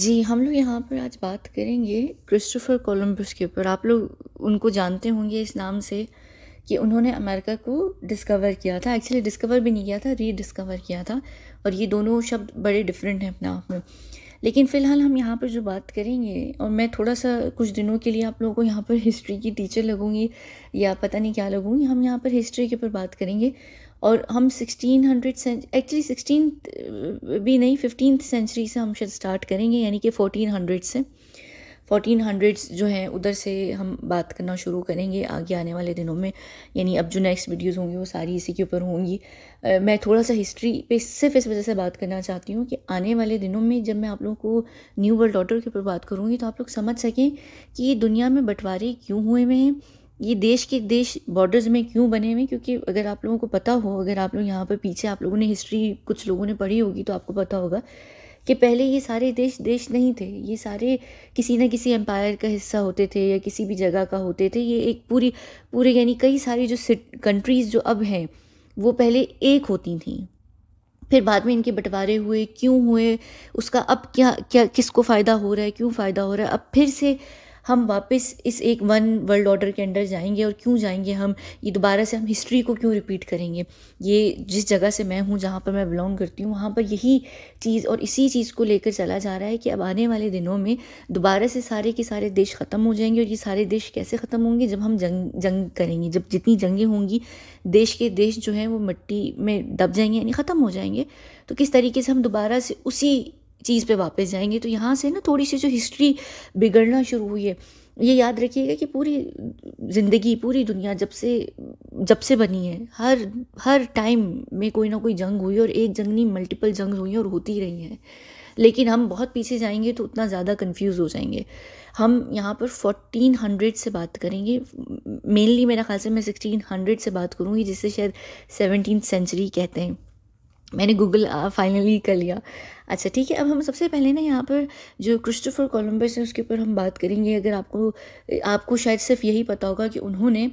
जी हम लोग यहाँ पर आज बात करेंगे क्रिस्टोफर कोलम्बस के ऊपर आप लोग उनको जानते होंगे इस नाम से कि उन्होंने अमेरिका को डिस्कवर किया था एक्चुअली डिस्कवर भी नहीं किया था रीडिस्कवर किया था और ये दोनों शब्द बड़े डिफरेंट हैं अपने आप में लेकिन फ़िलहाल हम यहाँ पर जो बात करेंगे और मैं थोड़ा सा कुछ दिनों के लिए आप लोगों को यहाँ पर हिस्ट्री की टीचर लगूँगी या पता नहीं क्या लगूँगी हम यहाँ पर हिस्ट्री के ऊपर बात करेंगे और हम 1600 सेंच एक्चुअली सिक्सटीन भी नहीं फिफ्टीन सेंचुरी से हम शायद स्टार्ट करेंगे यानी कि 1400 से 1400 जो हैं उधर से हम बात करना शुरू करेंगे आगे आने वाले दिनों में यानी अब जो नेक्स्ट वीडियोस होंगी वो सारी इसी के ऊपर होंगी मैं थोड़ा सा हिस्ट्री पे सिर्फ इस वजह से बात करना चाहती हूँ कि आने वाले दिनों में जब मैं आप लोगों को न्यू वर्ल्ड ऑर्डर के ऊपर बात करूँगी तो आप लोग समझ सकें कि दुनिया में बंटवारे क्यों हुए हुए हैं ये देश के देश बॉर्डर्स में क्यों बने हुए क्योंकि अगर आप लोगों को पता हो अगर आप लोग यहाँ पर पीछे आप लोगों ने हिस्ट्री कुछ लोगों ने पढ़ी होगी तो आपको पता होगा कि पहले ये सारे देश देश नहीं थे ये सारे किसी ना किसी एम्पायर का हिस्सा होते थे या किसी भी जगह का होते थे ये एक पूरी पूरे यानी कई सारी जो कंट्रीज़ जो अब हैं वो पहले एक होती थी फिर बाद में इनके बंटवारे हुए क्यों हुए उसका अब क्या क्या किसको फ़ायदा हो रहा है क्यों फ़ायदा हो रहा है अब फिर से हम वापस इस एक वन वर्ल्ड ऑर्डर के अंडर जाएंगे और क्यों जाएंगे हम ये दोबारा से हम हिस्ट्री को क्यों रिपीट करेंगे ये जिस जगह से मैं हूँ जहाँ पर मैं बिलोंग करती हूँ वहाँ पर यही चीज़ और इसी चीज़ को लेकर चला जा रहा है कि अब आने वाले दिनों में दोबारा से सारे के सारे देश ख़त्म हो जाएंगे और ये सारे देश कैसे ख़त्म होंगे जब हम जंग जंग करेंगे जब जितनी जंगें होंगी देश के देश जो हैं वो मिट्टी में दब जाएंगे यानी ख़त्म हो जाएंगे तो किस तरीके से हम दोबारा से उसी चीज़ पे वापस जाएंगे तो यहाँ से ना थोड़ी सी जो हिस्ट्री बिगड़ना शुरू हुई है ये याद रखिएगा कि पूरी ज़िंदगी पूरी दुनिया जब से जब से बनी है हर हर टाइम में कोई ना कोई जंग हुई और एक जंग नहीं मल्टीपल जंग हुई और होती रही हैं लेकिन हम बहुत पीछे जाएंगे तो उतना ज़्यादा कंफ्यूज हो जाएंगे हम यहाँ पर 1400 हंड्रेड से बात करेंगे मेनली मेरा ख्याल से मैं सिक्सटीन हंड्रेड से बात करूँगी जिसे शायद सेवनटीन सेंचुरी कहते हैं मैंने गूगल फाइनली कर लिया अच्छा ठीक है अब हम सबसे पहले ना यहाँ पर जो क्रिस्टोफर कोलम्बस है उसके ऊपर हम बात करेंगे अगर आपको आपको शायद सिर्फ यही पता होगा कि उन्होंने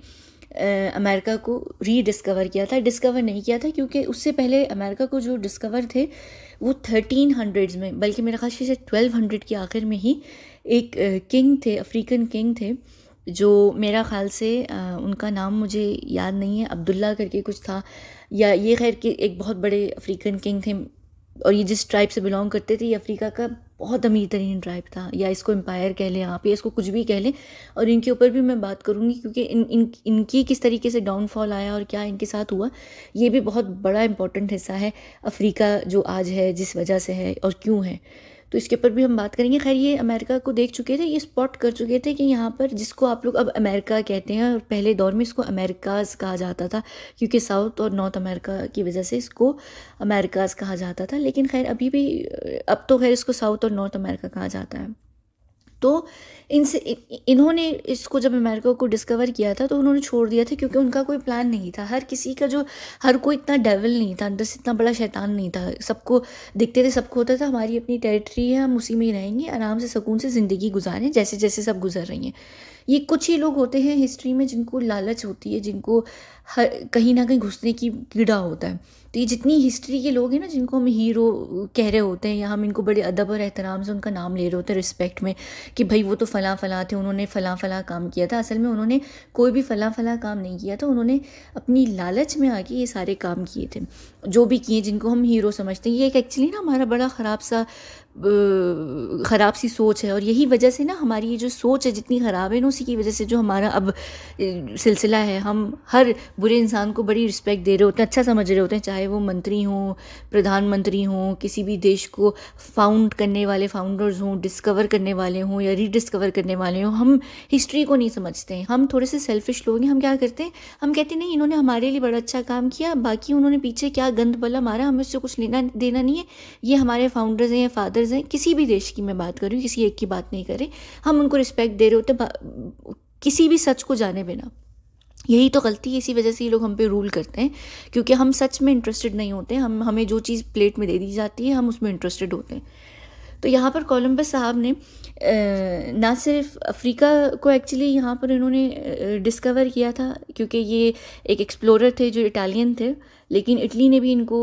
अमेरिका को रीडिस्कवर किया था डिस्कवर नहीं किया था क्योंकि उससे पहले अमेरिका को जो डिस्कवर थे वो थर्टीन हंड्रेड्स में बल्कि मेरे ख्याल से ट्वेल्व हंड्रेड के आखिर में ही एक किंग थे अफ्रीकन किंग थे जो मेरा ख़्याल से उनका नाम मुझे याद नहीं है अब्दुल्ला करके कुछ था या ये खैर कि एक बहुत बड़े अफ्रीकन किंग थे और ये जिस ट्राइब से बिलोंग करते थे ये अफ्रीका का बहुत अमीर तरीन ट्राइब था या इसको एम्पायर कह लें आप या इसको कुछ भी कह लें और इनके ऊपर भी मैं बात करूँगी क्योंकि इन इन इनकी किस तरीके से डाउनफॉल आया और क्या इनके साथ हुआ ये भी बहुत बड़ा इम्पॉर्टेंट हिस्सा है अफ्रीका जो आज है जिस वजह से है और क्यों है तो इसके ऊपर भी हम बात करेंगे खैर ये अमेरिका को देख चुके थे ये स्पॉट कर चुके थे कि यहाँ पर जिसको आप लोग अब अमेरिका कहते हैं और पहले दौर में इसको अमेरिकाज कहा जाता था क्योंकि साउथ और नॉर्थ अमेरिका की वजह से इसको अमेरिकाज कहा जाता था लेकिन खैर अभी भी अब तो खैर इसको साउथ और नॉर्थ अमेरिका कहा जाता है तो इनसे इन्होंने इसको जब अमेरिका को डिस्कवर किया था तो उन्होंने छोड़ दिया था क्योंकि उनका कोई प्लान नहीं था हर किसी का जो हर कोई इतना डेवल नहीं था अंदर से इतना बड़ा शैतान नहीं था सबको दिखते थे सबको होता था हमारी अपनी टेरिटरी है हम उसी में ही रहेंगे आराम से सुकून से ज़िंदगी गुजारें जैसे जैसे सब गुजर रही हैं ये कुछ ही लोग होते हैं हिस्ट्री में जिनको लालच होती है जिनको हर कहीं ना कहीं घुसने की कीड़ा होता है तो ये जितनी हिस्ट्री के लोग हैं ना जिनको हम हीरो कह रहे होते हैं या हम इनको बड़े अदब और एहतराम से उनका नाम ले रहे होते हैं रिस्पेक्ट में कि भाई वो तो फ़लाँ फ़लाँ थे उन्होंने फ़लाँ फ़लाँ काम किया था असल में उन्होंने कोई भी फ़लाँ फ़लाँ काम नहीं किया था उन्होंने अपनी लालच में आके ये सारे काम किए थे जो भी किए जिनको हम हीरो समझते हैं ये एक एक्चुअली ना हमारा बड़ा ख़राब सा ख़राब सी सोच है और यही वजह से ना हमारी ये जो सोच है जितनी ख़राब है ना उसी की वजह से जो हमारा अब सिलसिला है हम हर बुरे इंसान को बड़ी रिस्पेक्ट दे रहे होते हैं अच्छा समझ रहे होते हैं चाहे वो मंत्री हों प्रधानमंत्री हों किसी भी देश को फाउंड करने वाले फाउंडर्स हों डिस्कवर करने वाले हों या रीडिस्कवर करने वाले हों हम हिस्ट्री को नहीं समझते हैं हम थोड़े से सेल्फिश लोग हैं हम क्या करते हैं हम कहते हैं नहीं इन्होंने हमारे लिए बड़ा अच्छा काम किया बाकी उन्होंने पीछे क्या गंद बला मारा हमें उससे कुछ लेना देना नहीं है ये हमारे फाउंडर्स हैं या फादर फादर्स हैं किसी भी देश की मैं बात करूँ किसी एक की बात नहीं करें हम उनको रिस्पेक्ट दे रहे होते किसी भी सच को जाने बिना यही तो गलती है इसी वजह से ये लोग हम पे रूल करते हैं क्योंकि हम सच में इंटरेस्टेड नहीं होते हम हमें जो चीज़ प्लेट में दे दी जाती है हम उसमें इंटरेस्टेड होते हैं तो यहाँ पर कोलम्बस साहब ने ना सिर्फ अफ्रीका को एक्चुअली यहाँ पर इन्होंने डिस्कवर किया था क्योंकि ये एक एक्सप्लोरर थे जो इटालियन थे लेकिन इटली ने भी इनको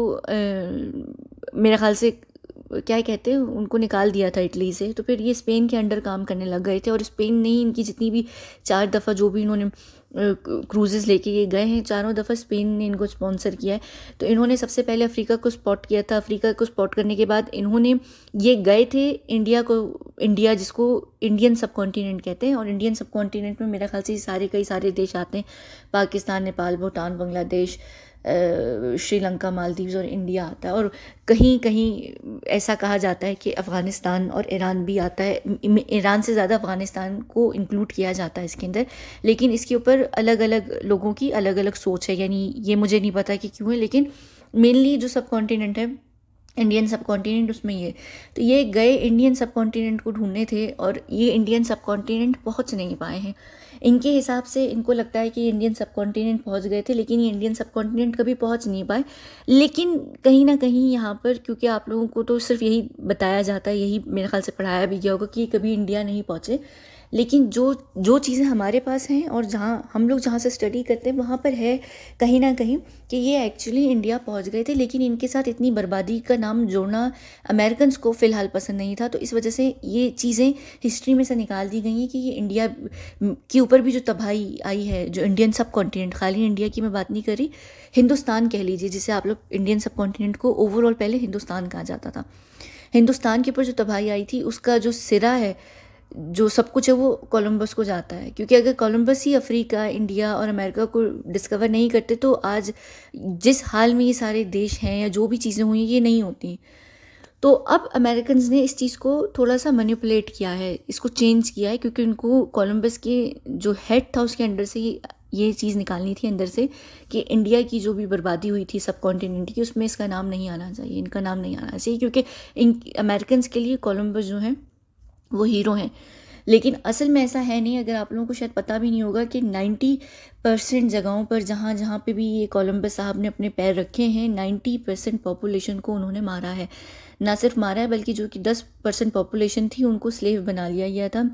मेरे ख्याल से क्या कहते हैं उनको निकाल दिया था इटली से तो फिर ये स्पेन के अंडर काम करने लग गए थे और स्पेन ने ही इनकी जितनी भी चार दफ़ा जो भी इन्होंने क्रूजेज़ लेके ये गए हैं चारों दफ़ा स्पेन ने इनको स्पॉन्सर किया है तो इन्होंने सबसे पहले अफ्रीका को स्पॉट किया था अफ्रीका को स्पॉट करने के बाद इन्होंने ये गए थे इंडिया को इंडिया जिसको इंडियन सब कॉन्टीनेंट कहते हैं और इंडियन सब कॉन्टीनेंट में मेरा ख्याल से सारे कई सारे देश आते हैं पाकिस्तान नेपाल भूटान बांग्लादेश श्रीलंका मालदीव्स और इंडिया आता है और कहीं कहीं ऐसा कहा जाता है कि अफ़गानिस्तान और ईरान भी आता है ईरान से ज़्यादा अफ़गानिस्तान को इंक्लूड किया जाता है इसके अंदर लेकिन इसके ऊपर अलग अलग लोगों की अलग अलग सोच है यानी ये मुझे नहीं पता कि क्यों है लेकिन मेनली जो सब कॉन्टीनेंट है इंडियन सब कॉन्टीनेंट उसमें ये तो ये गए इंडियन सब कॉन्टीनेंट को ढूंढने थे और ये इंडियन सब कॉन्टीनेंट पहुँच नहीं पाए हैं इनके हिसाब से इनको लगता है कि इंडियन सब कॉन्टिनेंट पहुँच गए थे लेकिन ये इंडियन सब कॉन्टिनेंट कभी पहुँच नहीं पाए लेकिन कहीं ना कहीं यहाँ पर क्योंकि आप लोगों को तो सिर्फ यही बताया जाता है यही मेरे ख्याल से पढ़ाया भी गया होगा कि कभी इंडिया नहीं पहुँचे लेकिन जो जो चीज़ें हमारे पास हैं और जहाँ हम लोग जहाँ से स्टडी करते हैं वहाँ पर है कहीं ना कहीं कि ये एक्चुअली इंडिया पहुँच गए थे लेकिन इनके साथ इतनी बर्बादी का नाम जोड़ना अमेरिकन को फ़िलहाल पसंद नहीं था तो इस वजह से ये चीज़ें हिस्ट्री में से निकाल दी गई हैं कि ये इंडिया के ऊपर भी जो तबाही आई है जो इंडियन सब कॉन्टीनेंट खाली इंडिया की मैं बात नहीं करी हिंदुस्तान कह लीजिए जिसे आप लोग इंडियन सब कॉन्टीनेंट को ओवरऑल पहले हिंदुस्तान कहा जाता था हिंदुस्तान के ऊपर जो तबाही आई थी उसका जो सिरा है जो सब कुछ है वो कोलंबस को जाता है क्योंकि अगर कोलंबस ही अफ्रीका इंडिया और अमेरिका को डिस्कवर नहीं करते तो आज जिस हाल में ये सारे देश हैं या जो भी चीज़ें हुई हैं ये नहीं होती तो अब अमेरिकन ने इस चीज़ को थोड़ा सा मैनिपुलेट किया है इसको चेंज किया है क्योंकि उनको कोलंबस के जो हेड था उसके अंडर से ये ये चीज़ निकालनी थी अंदर से कि इंडिया की जो भी बर्बादी हुई थी सब कॉन्टीनेंट की उसमें इसका नाम नहीं आना चाहिए इनका नाम नहीं आना चाहिए क्योंकि इन अमेरिकन के लिए कोलम्बस जो हैं वो हीरो हैं लेकिन असल में ऐसा है नहीं अगर आप लोगों को शायद पता भी नहीं होगा कि 90 परसेंट जगहों पर जहाँ जहाँ पे भी ये कोलम्बस साहब ने अपने पैर रखे हैं 90 परसेंट पॉपुलेशन को उन्होंने मारा है ना सिर्फ मारा है बल्कि जो कि 10 परसेंट पॉपुलेशन थी उनको स्लेव बना लिया गया था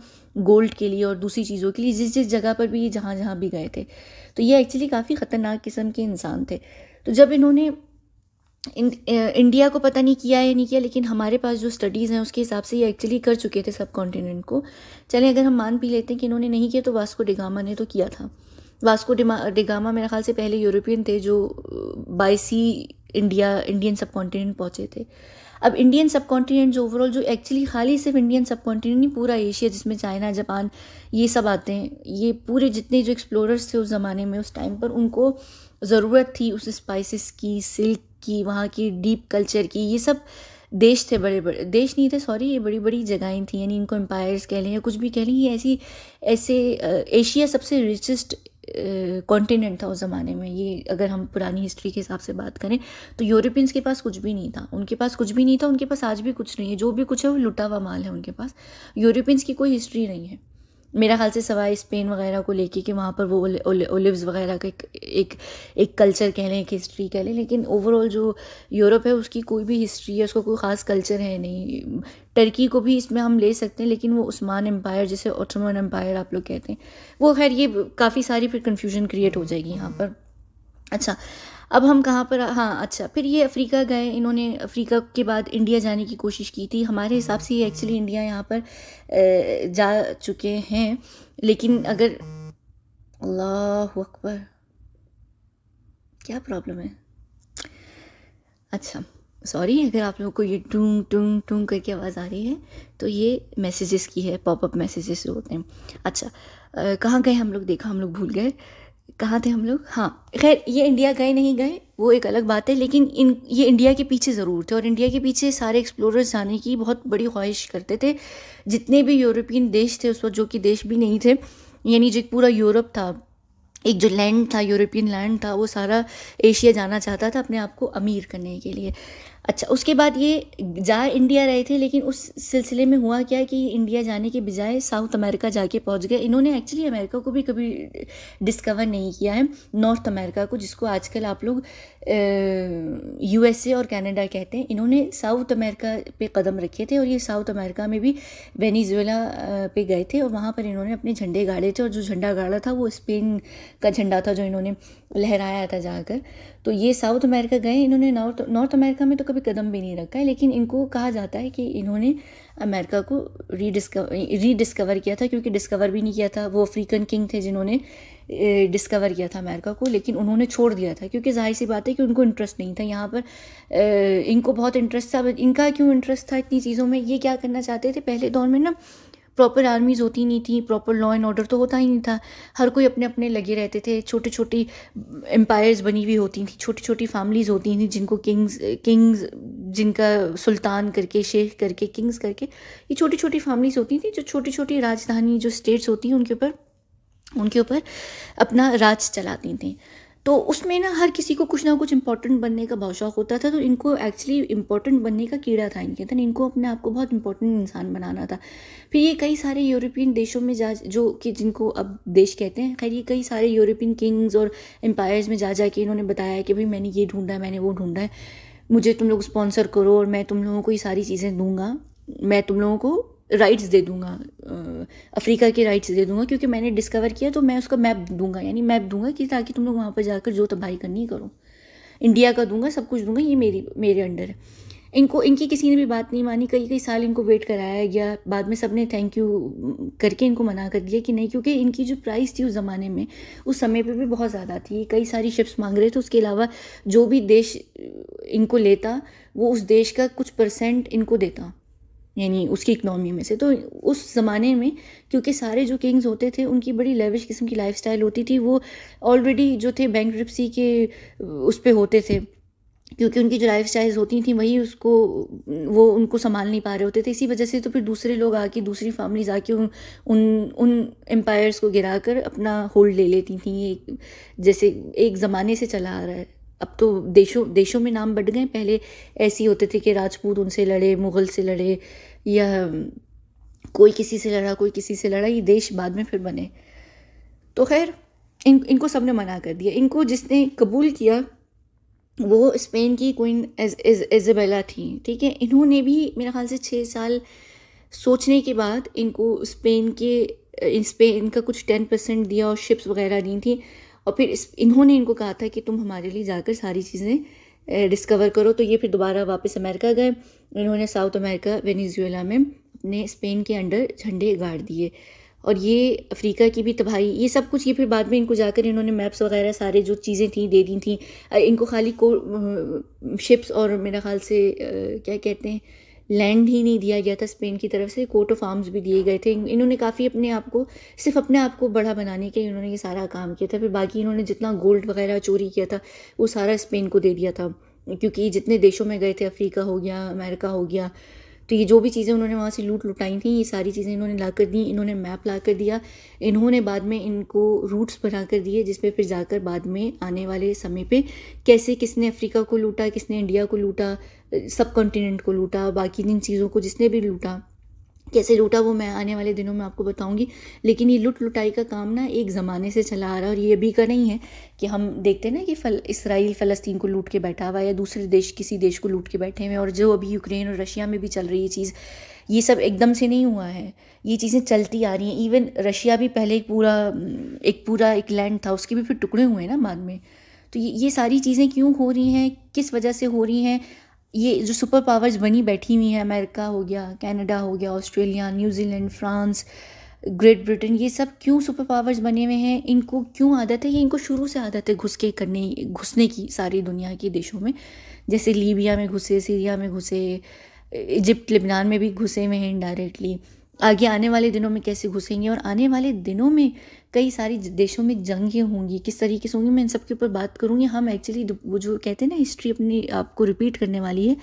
गोल्ड के लिए और दूसरी चीज़ों के लिए जिस जिस जगह पर भी ये जहाँ जहाँ भी गए थे तो ये एक्चुअली काफ़ी ख़तरनाक किस्म के इंसान थे तो जब इन्होंने इन, इंडिया को पता नहीं किया या नहीं किया लेकिन हमारे पास जो स्टडीज़ हैं उसके हिसाब से ये एक्चुअली कर चुके थे सब कॉन्टिनेंट को चलें अगर हम मान भी लेते हैं कि इन्होंने नहीं किया तो वास्को डिगामा ने तो किया था वास्को डिगामा मेरे ख्याल से पहले यूरोपियन थे जो by sea India Indian subcontinent पहुँचे थे अब इंडियन सब कॉन्टिनेंट जो ओवरऑल जो एक्चुअली खाली सिर्फ इंडियन सब कॉन्टिनेंट नहीं पूरा एशिया जिसमें चाइना जापान ये सब आते हैं ये पूरे जितने जो एक्सप्लोरर्स थे उस ज़माने में उस टाइम पर उनको ज़रूरत थी उस स्पाइसेस की सिल्क की वहाँ की डीप कल्चर की ये सब देश थे बड़े बड़े देश नहीं थे सॉरी ये बड़ी बड़ी जगहें थी यानी इनको एम्पायर्स कह लें या कुछ भी कह लें ये ऐसी ऐसे एशिया सबसे रिचेस्ट कॉन्टिनेंट था उस ज़माने में ये अगर हम पुरानी हिस्ट्री के हिसाब से बात करें तो यूरोपियंस के पास कुछ भी नहीं था उनके पास कुछ भी नहीं था उनके पास आज भी कुछ नहीं है जो भी कुछ है वो लुटा हुआ माल है उनके पास यूरोपियंस की कोई हिस्ट्री नहीं है मेरा ख्याल से सवाई स्पेन वगैरह को लेके कि वहाँ पर वो ओलिव्स वगैरह का एक एक एक कल्चर कह लें एक हिस्ट्री कह लें लेकिन ओवरऑल जो यूरोप है उसकी कोई भी हिस्ट्री है उसका कोई ख़ास कल्चर है नहीं टर्की को भी इसमें हम ले सकते हैं लेकिन वो उस्मान एम्पायर जैसे ऑटोमन एम्पायर आप लोग कहते हैं वो खैर ये काफ़ी सारी फिर कन्फ्यूजन क्रिएट हो जाएगी यहाँ पर अच्छा अब हम कहाँ पर हाँ अच्छा फिर ये अफ्रीका गए इन्होंने अफ्रीका के बाद इंडिया जाने की कोशिश की थी हमारे हिसाब से ये एक्चुअली इंडिया यहाँ पर जा चुके हैं लेकिन अगर अल्लाह अकबर क्या प्रॉब्लम है अच्छा सॉरी अगर आप लोगों को ये टूंग टूंग टूंग करके आवाज़ आ रही है तो ये मैसेजेस की है पॉपअप मैसेजेस होते हैं अच्छा कहाँ गए हम लोग देखा हम लोग भूल गए कहाँ थे हम लोग हाँ खैर ये इंडिया गए नहीं गए वो एक अलग बात है लेकिन इन ये इंडिया के पीछे ज़रूर थे और इंडिया के पीछे सारे एक्सप्लोरर्स जाने की बहुत बड़ी ख्वाहिश करते थे जितने भी यूरोपियन देश थे उस वक्त जो कि देश भी नहीं थे यानी जो पूरा यूरोप था एक जो लैंड था यूरोपियन लैंड था वो सारा एशिया जाना चाहता था अपने आप को अमीर करने के लिए अच्छा उसके बाद ये जा इंडिया रहे थे लेकिन उस सिलसिले में हुआ क्या कि इंडिया जाने के बजाय साउथ अमेरिका जाके पहुंच गए इन्होंने एक्चुअली अमेरिका को भी कभी डिस्कवर नहीं किया है नॉर्थ अमेरिका को जिसको आजकल आप लोग यूएसए और कनाडा कहते हैं इन्होंने साउथ अमेरिका पे कदम रखे थे और ये साउथ अमेरिका में भी वेनेजुएला पे गए थे और वहाँ पर इन्होंने अपने झंडे गाड़े थे और जो झंडा गाड़ा था वो स्पेन का झंडा था जो इन्होंने लहराया था जाकर तो ये साउथ अमेरिका गए इन्होंने नॉर्थ नॉर्थ अमेरिका में तो कभी कदम भी नहीं रखा है लेकिन इनको कहा जाता है कि इन्होंने अमेरिका को रीडिस्कवर रीडिस्कवर किया था क्योंकि डिस्कवर भी नहीं किया था वो अफ्रीकन किंग थे जिन्होंने डिस्कवर किया था अमेरिका को लेकिन उन्होंने छोड़ दिया था क्योंकि जाहिर सी बात है कि उनको इंटरेस्ट नहीं था यहाँ पर इनको बहुत इंटरेस्ट था इनका क्यों इंटरेस्ट था इतनी चीज़ों में ये क्या करना चाहते थे पहले दौर में ना प्रॉपर आर्मीज़ होती नहीं थी प्रॉपर लॉ एंड ऑर्डर तो होता ही नहीं था हर कोई अपने अपने लगे रहते थे छोटे छोटी एम्पायर्स बनी हुई होती थी छोटी छोटी फैमिलीज़ होती थी जिनको किंग्स किंग्स जिनका सुल्तान करके शेख करके किंग्स करके ये छोटी छोटी फैमिलीज़ होती थी जो छोटी छोटी राजधानी जो स्टेट्स होती हैं उनके ऊपर उनके ऊपर अपना राज चलाती थी तो उसमें ना हर किसी को कुछ ना कुछ इंपॉर्टेंट बनने का बहुत शौक होता था तो इनको एक्चुअली इंपॉर्टेंट बनने का कीड़ा था इनके अंदर इनको अपने आप को बहुत इंपॉर्टेंट इंसान बनाना था फिर ये कई सारे यूरोपियन देशों में जा जो कि जिनको अब देश कहते हैं खैर ये कई सारे यूरोपियन किंग्स और एम्पायर्स में जा जा के इन्होंने बताया कि भाई मैंने ये ढूंढा है मैंने वो ढूंढा है मुझे तुम लोग स्पॉन्सर करो और मैं तुम लोगों को ये सारी चीज़ें दूंगा मैं तुम लोगों को राइट्स दे दूँगा अफ्रीका के राइट्स दे दूँगा क्योंकि मैंने डिस्कवर किया तो मैं उसका मैप दूँगा यानी मैप दूंगा कि ताकि तुम लोग वहाँ पर जाकर जो तबाही करनी करो इंडिया का दूंगा सब कुछ दूंगा ये मेरी मेरे अंडर है इनको इनकी किसी ने भी बात नहीं मानी कई कई साल इनको वेट कराया गया बाद में सब ने थैंक यू करके इनको मना कर दिया कि नहीं क्योंकि इनकी जो प्राइस थी उस ज़माने में उस समय पर भी बहुत ज़्यादा थी कई सारी शिप्स मांग रहे थे उसके अलावा जो भी देश इनको लेता वो उस देश का कुछ परसेंट इनको देता यानी उसकी इकनॉमी में से तो उस ज़माने में क्योंकि सारे जो किंग्स होते थे उनकी बड़ी लेविश किस्म की लाइफस्टाइल होती थी वो ऑलरेडी जो थे बैंक के उस पर होते थे क्योंकि उनकी जो लाइफ स्टाइल्स होती थी वही उसको वो उनको संभाल नहीं पा रहे होते थे इसी वजह से तो फिर दूसरे लोग आके दूसरी फैमिलीज आके उन उन उन एम्पायर्स को गिरा कर अपना होल्ड ले लेती थी ये जैसे एक ज़माने से चला आ रहा है अब तो देशों देशों में नाम बढ़ गए पहले ऐसे ही होते थे कि राजपूत उनसे लड़े मुग़ल से लड़े या कोई किसी से लड़ा कोई किसी से लड़ा ये देश बाद में फिर बने तो खैर इन इनको सब ने मना कर दिया इनको जिसने कबूल किया वो स्पेन की क्वीन एजबेला एज, एज, थी ठीक है इन्होंने भी मेरे ख्याल से छः साल सोचने के बाद इनको स्पेन के स्पेन का कुछ टेन परसेंट दिया और शिप्स वगैरह दी थी और फिर इस इन्होंने इनको कहा था कि तुम हमारे लिए जाकर सारी चीज़ें डिस्कवर करो तो ये फिर दोबारा वापस अमेरिका गए इन्होंने साउथ अमेरिका वेनेजुएला में अपने स्पेन के अंडर झंडे गाड़ दिए और ये अफ्रीका की भी तबाही ये सब कुछ ये फिर बाद में इनको जाकर इन्होंने मैप्स वगैरह सारे जो चीज़ें थी दे दी थी इनको खाली को शिप्स और मेरा ख्याल से क्या कहते हैं लैंड ही नहीं दिया गया था स्पेन की तरफ से कोर्ट ऑफ आर्म्स भी दिए गए थे इन्होंने काफ़ी अपने आप को सिर्फ अपने आप को बड़ा बनाने के इन्होंने ये सारा काम किया था फिर बाकी इन्होंने जितना गोल्ड वगैरह चोरी किया था वो सारा स्पेन को दे दिया था क्योंकि जितने देशों में गए थे अफ्रीका हो गया अमेरिका हो गया तो ये जो भी चीज़ें उन्होंने वहाँ से लूट लुटाई थी ये सारी चीज़ें इन्होंने ला कर दी इन्होंने मैप ला कर दिया इन्होंने बाद में इनको रूट्स बना कर दिए जिसपे फिर जाकर बाद में आने वाले समय पे कैसे किसने अफ्रीका को लूटा किसने इंडिया को लूटा सब कॉन्टिनेंट को लूटा बाकी जिन चीज़ों को जिसने भी लूटा कैसे लूटा वो मैं आने वाले दिनों में आपको बताऊंगी लेकिन ये लुट लुटाई का काम ना एक ज़माने से चला आ रहा है और ये अभी का नहीं है कि हम देखते हैं ना कि फल इसराइल फ़लस्तीन को लूट के बैठा हुआ है या दूसरे देश किसी देश को लूट के बैठे हुए और जो अभी यूक्रेन और रशिया में भी चल रही है चीज़ ये सब एकदम से नहीं हुआ है ये चीज़ें चलती आ रही हैं इवन रशिया भी पहले एक पूरा एक पूरा एक लैंड था उसके भी फिर टुकड़े हुए हैं ना बाद में तो ये ये सारी चीज़ें क्यों हो रही हैं किस वजह से हो रही हैं ये जो सुपर पावर्स बनी बैठी हुई हैं अमेरिका हो गया कनाडा हो गया Australia New Zealand France Great Britain ये सब क्यों सुपर पावर्स बने हुए हैं इनको क्यों आदत है ये इनको शुरू से आदत है घुस के करने घुसने की सारी दुनिया के देशों में जैसे लीबिया में घुसे सीरिया में घुसे इजिप्ट लिबनान में भी घुसे हुए हैं इनडायरेक्टली आगे आने वाले दिनों में कैसे घुसेंगे और आने वाले दिनों में कई सारी देशों में जंगें होंगी किस तरीके से होंगी मैं इन सब के ऊपर बात करूँगी हम एक्चुअली वो जो कहते हैं ना हिस्ट्री अपनी आपको रिपीट करने वाली है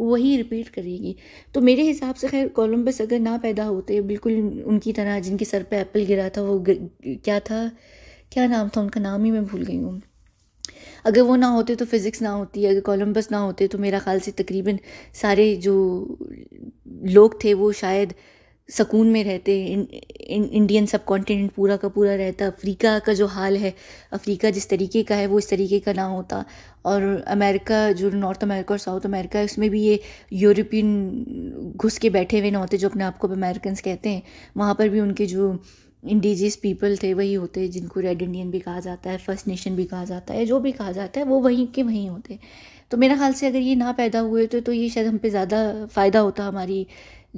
वही रिपीट करेगी तो मेरे हिसाब से खैर कोलम्बस अगर ना पैदा होते बिल्कुल उनकी तरह जिनके सर पर एप्पल गिरा था वो क्या था क्या नाम था उनका नाम ही मैं भूल गई हूँ अगर वो ना होते तो फिज़िक्स ना होती अगर कोलम्बस ना होते तो मेरा ख्याल से तकरीबन सारे जो लोग थे वो शायद सकून में रहते इन, इन, इंडियन सब कॉन्टिनेंट पूरा का पूरा रहता अफ्रीका का जो हाल है अफ्रीका जिस तरीके का है वो इस तरीके का ना होता और अमेरिका जो नॉर्थ अमेरिका और साउथ अमेरिका है उसमें भी ये यूरोपियन घुस के बैठे हुए ना होते जो अपने आप को अमेरिकन कहते हैं वहाँ पर भी उनके जो इंडिजियस पीपल थे वही होते जिनको रेड इंडियन भी कहा जाता है फर्स्ट नेशन भी कहा जाता है जो भी कहा जाता है वो वहीं के वहीं होते तो मेरे ख़्याल से अगर ये ना पैदा हुए होते तो, तो ये शायद हम पे ज़्यादा फ़ायदा होता हमारी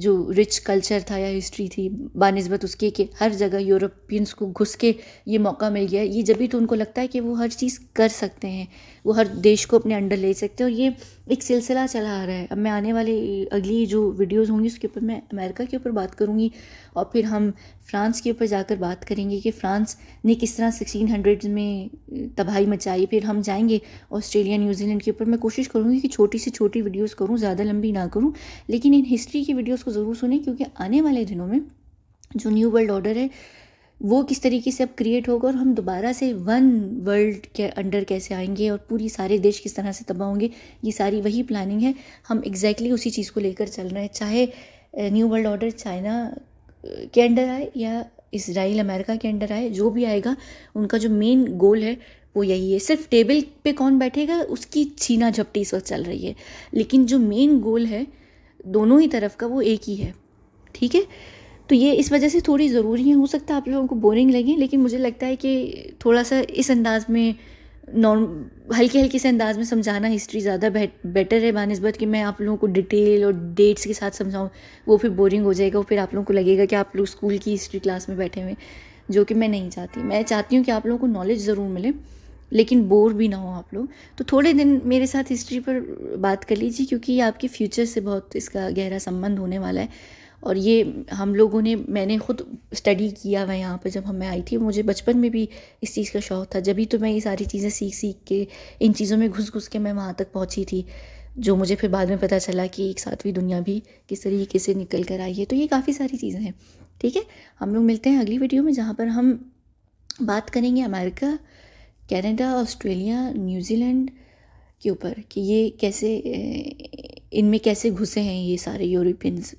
जो रिच कल्चर था या हिस्ट्री थी बानस्बत उसके कि हर जगह यूरोपियंस को घुस के ये मौका मिल गया ये जब भी तो उनको लगता है कि वो हर चीज़ कर सकते हैं वो हर देश को अपने अंडर ले सकते हैं और ये एक सिलसिला चला आ रहा है अब मैं आने वाले अगली जो वीडियोस होंगी उसके ऊपर मैं अमेरिका के ऊपर बात करूँगी और फिर हम फ्रांस के ऊपर जाकर बात करेंगे कि फ़्रांस ने किस तरह सिक्सटीन हंड्रेड में तबाही मचाई फिर हम जाएँगे ऑस्ट्रेलिया न्यूजीलैंड के ऊपर मैं कोशिश करूँगी कि छोटी से छोटी वीडियोस करूँ ज़्यादा लंबी ना करूँ लेकिन इन हिस्ट्री की वीडियोस को ज़रूर सुने क्योंकि आने वाले दिनों में जो न्यू वर्ल्ड ऑर्डर है वो किस तरीके से अब क्रिएट होगा और हम दोबारा से वन वर्ल्ड के अंडर कैसे आएंगे और पूरी सारे देश किस तरह से तबाह होंगे ये सारी वही प्लानिंग है हम एग्जैक्टली exactly उसी चीज़ को लेकर चल रहे हैं चाहे न्यू वर्ल्ड ऑर्डर चाइना के अंडर आए या इसराइल अमेरिका के अंडर आए जो भी आएगा उनका जो मेन गोल है वो यही है सिर्फ टेबल पे कौन बैठेगा उसकी छीना झपटी इस वक्त चल रही है लेकिन जो मेन गोल है दोनों ही तरफ का वो एक ही है ठीक है तो ये इस वजह से थोड़ी ज़रूरी है हो सकता है आप लोगों को बोरिंग लगे लेकिन मुझे लगता है कि थोड़ा सा इस अंदाज़ में नॉर्म हल्के हल्के से अंदाज में समझाना हिस्ट्री ज़्यादा बेटर है बानस्बत कि मैं आप लोगों को डिटेल और डेट्स के साथ समझाऊँ वो फिर बोरिंग हो जाएगा और फिर आप लोगों को लगेगा कि आप लोग स्कूल की हिस्ट्री क्लास में बैठे हुए जो कि मैं नहीं चाहती मैं चाहती हूँ कि आप लोगों को नॉलेज ज़रूर मिले लेकिन बोर भी ना हो आप लोग तो थोड़े दिन मेरे साथ हिस्ट्री पर बात कर लीजिए क्योंकि ये आपके फ्यूचर से बहुत इसका गहरा संबंध होने वाला है और ये हम लोगों ने मैंने खुद स्टडी किया हुआ यहाँ पर जब हम मैं आई थी मुझे बचपन में भी इस चीज़ का शौक़ था जब ही तो मैं ये सारी चीज़ें सीख सीख के इन चीज़ों में घुस घुस के मैं वहाँ तक पहुँची थी जो मुझे फिर बाद में पता चला कि एक सातवीं दुनिया भी किस तरीके से निकल कर आई है तो ये काफ़ी सारी चीज़ें हैं ठीक है हम लोग मिलते हैं अगली वीडियो में जहाँ पर हम बात करेंगे अमेरिका कनाडा ऑस्ट्रेलिया न्यूजीलैंड के ऊपर कि ये कैसे इनमें कैसे घुसे हैं ये सारे यूरोपियंस